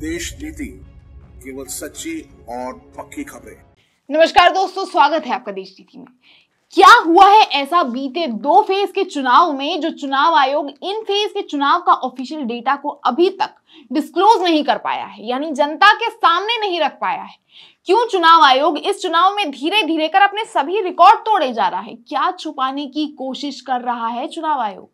देश नीति केवल सच्ची और पक्की खबरें नमस्कार दोस्तों स्वागत है आपका देश नीति में क्या हुआ है ऐसा बीते दो फेज के चुनाव में जो चुनाव आयोग इन फेज के चुनाव का ऑफिशियल डेटा को अभी तक डिस्क्लोज नहीं कर पाया है यानी जनता के सामने नहीं रख पाया है क्यों चुनाव आयोग इस चुनाव में धीरे धीरे कर अपने सभी रिकॉर्ड तोड़े जा रहा है क्या छुपाने की कोशिश कर रहा है चुनाव आयोग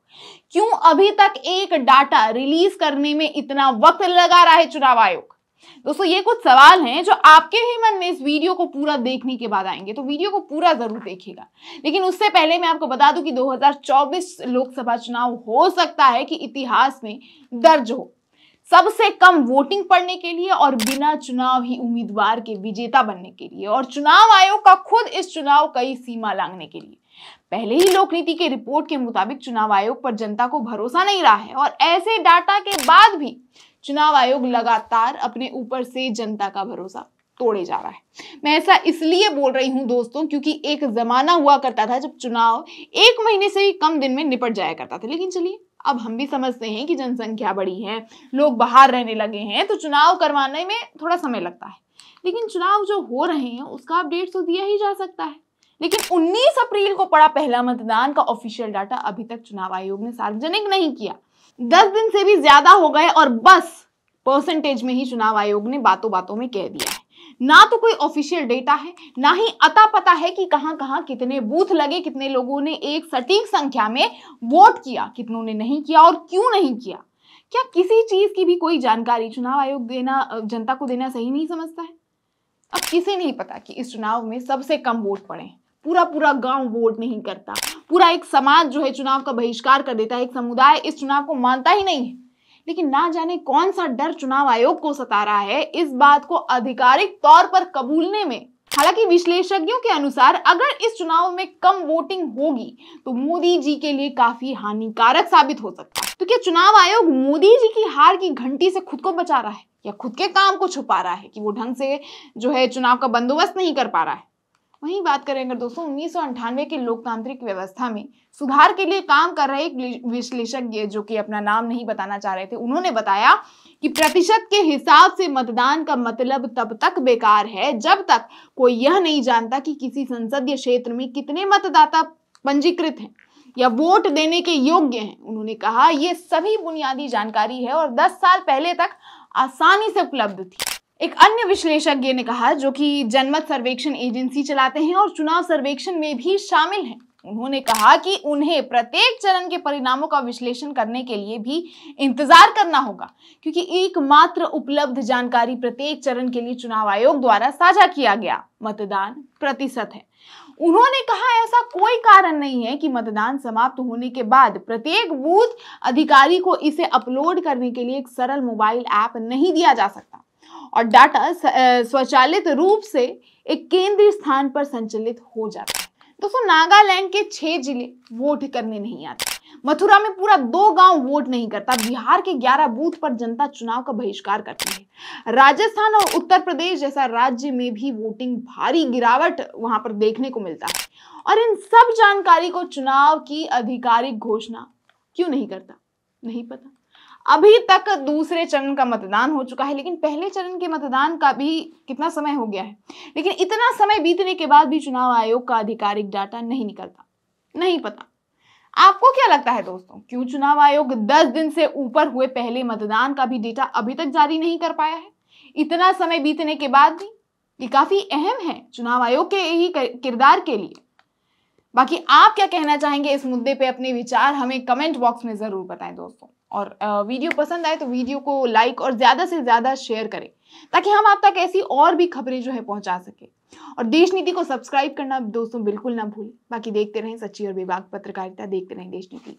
क्यों अभी तक एक डाटा रिलीज करने में इतना वक्त लगा रहा है चुनाव आयोग दोस्तों ये कुछ सवाल हैं जो आपके ही मन में इस वीडियो को पूरा देखने के बाद आएंगे तो वीडियो को पूरा ज़रूर देखिएगा लेकिन उससे पहले मैं आपको बता दूं कि 2024 लोकसभा चुनाव हो सकता है कि इतिहास में दर्ज हो सबसे कम वोटिंग पड़ने के लिए और बिना चुनाव ही उम्मीदवार के विजेता बनने के लिए और चुनाव आयोग का खुद इस चुनाव कई सीमा लांगने के लिए पहले ही लोक नीति के रिपोर्ट के मुताबिक चुनाव आयोग पर जनता को भरोसा नहीं रहा है और ऐसे डाटा के बाद भी चुनाव आयोग लगातार अपने ऊपर से जनता का भरोसा तोड़े जा रहा है मैं ऐसा इसलिए बोल रही हूं दोस्तों क्योंकि एक जमाना हुआ करता था जब चुनाव एक महीने से ही कम दिन में निपट जाया करता था लेकिन चलिए अब हम भी समझते हैं कि जनसंख्या बढ़ी है लोग बाहर रहने लगे हैं तो चुनाव करवाने में थोड़ा समय लगता है लेकिन चुनाव जो हो रहे हैं उसका अपडेट तो दिया ही जा सकता है लेकिन 19 अप्रैल को पड़ा पहला मतदान का ऑफिशियल डाटा अभी तक चुनाव आयोग ने सार्वजनिक नहीं किया दस दिन से भी ज्यादा हो गए और बस परसेंटेज में ही चुनाव आयोग ने बातों बातों में कह दिया है ना तो कोई ऑफिशियल डेटा है ना ही अता पता है कि कहां कहां कितने बूथ लगे कितने लोगों ने एक सटीक संख्या में वोट किया कितनों ने नहीं किया और क्यों नहीं किया क्या किसी चीज की भी कोई जानकारी चुनाव आयोग देना जनता को देना सही नहीं समझता है अब किसे नहीं पता कि इस चुनाव में सबसे कम वोट पड़े पूरा पूरा गांव वोट नहीं करता पूरा एक समाज जो है चुनाव का बहिष्कार कर देता है एक समुदाय इस चुनाव को मानता ही नहीं है लेकिन ना जाने कौन सा डर चुनाव आयोग को सता रहा है इस बात को आधिकारिक तौर पर कबूलने में हालांकि विश्लेषज्ञों के अनुसार अगर इस चुनाव में कम वोटिंग होगी तो मोदी जी के लिए काफी हानिकारक साबित हो सकता है तो क्या चुनाव आयोग मोदी जी की हार की घंटी से खुद को बचा रहा है या खुद के काम को छुपा रहा है कि वो ढंग से जो है चुनाव का बंदोबस्त नहीं कर पा रहा है वहीं बात करें अगर दोस्तों उन्नीस के लोकतांत्रिक व्यवस्था में सुधार के लिए काम कर रहे एक विश्लेषज्ञ जो कि अपना नाम नहीं बताना चाह रहे थे उन्होंने बताया कि प्रतिशत के हिसाब से मतदान का मतलब तब तक बेकार है जब तक कोई यह नहीं जानता कि किसी संसदीय क्षेत्र में कितने मतदाता पंजीकृत हैं या वोट देने के योग्य हैं उन्होंने कहा यह सभी बुनियादी जानकारी है और 10 साल पहले तक आसानी से उपलब्ध थी एक अन्य विश्लेषज्ञ ने कहा जो कि जनमत सर्वेक्षण एजेंसी चलाते हैं और चुनाव सर्वेक्षण में भी शामिल हैं उन्होंने कहा कि उन्हें प्रत्येक चरण के परिणामों का विश्लेषण करने के लिए भी इंतजार करना होगा क्योंकि एकमात्र उपलब्ध जानकारी प्रत्येक चरण के लिए चुनाव आयोग द्वारा साझा किया गया मतदान प्रतिशत है उन्होंने कहा ऐसा कोई कारण नहीं है कि मतदान समाप्त होने के बाद प्रत्येक बूथ अधिकारी को इसे अपलोड करने के लिए एक सरल मोबाइल ऐप नहीं दिया जा सकता और डाटा स्वचालित रूप से एक केंद्रीय स्थान पर संचालित हो जाता है दोस्तों नागालैंड के छह जिले वोट करने नहीं आते मथुरा में पूरा दो गांव वोट नहीं करता बिहार के 11 बूथ पर जनता चुनाव का बहिष्कार करती है राजस्थान और उत्तर प्रदेश जैसा राज्य में भी वोटिंग भारी गिरावट वहां पर देखने को मिलता है और इन सब जानकारी को चुनाव की आधिकारिक घोषणा क्यों नहीं करता नहीं पता अभी तक दूसरे चरण का मतदान हो चुका है लेकिन पहले चरण के मतदान का भी कितना समय हो गया है लेकिन इतना समय बीतने के बाद भी चुनाव आयोग का आधिकारिक डाटा नहीं निकलता नहीं पता आपको क्या लगता है दोस्तों क्यों चुनाव आयोग 10 दिन से ऊपर हुए पहले मतदान का भी डेटा अभी तक जारी नहीं कर पाया है इतना समय बीतने के बाद भी ये काफी अहम है चुनाव आयोग के ही किरदार के लिए बाकी आप क्या कहना चाहेंगे इस मुद्दे पे अपने विचार हमें कमेंट बॉक्स में ज़रूर बताएं दोस्तों और वीडियो पसंद आए तो वीडियो को लाइक और ज़्यादा से ज़्यादा शेयर करें ताकि हम आप तक ऐसी और भी खबरें जो है पहुंचा सके और देश नीति को सब्सक्राइब करना दोस्तों बिल्कुल ना भूलें बाकी देखते रहें सच्ची और विभाग पत्रकारिता देखते रहें देश नीति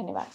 धन्यवाद